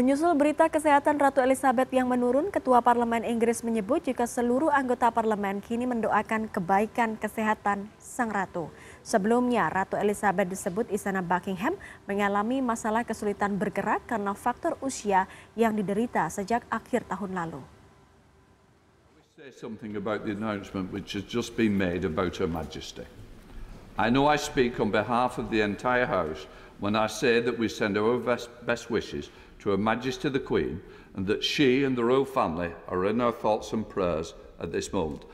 Menyusul berita kesehatan Ratu Elizabeth yang menurun, Ketua Parlemen Inggris menyebut jika seluruh anggota parlemen kini mendoakan kebaikan kesehatan sang ratu. Sebelumnya, Ratu Elizabeth disebut Istana Buckingham mengalami masalah kesulitan bergerak karena faktor usia yang diderita sejak akhir tahun lalu. Something about the announcement which has just been made about Her Majesty. I know I speak on behalf of the entire House when I say that we send our best, best wishes to Her Majesty the Queen and that she and the royal family are in our thoughts and prayers at this moment.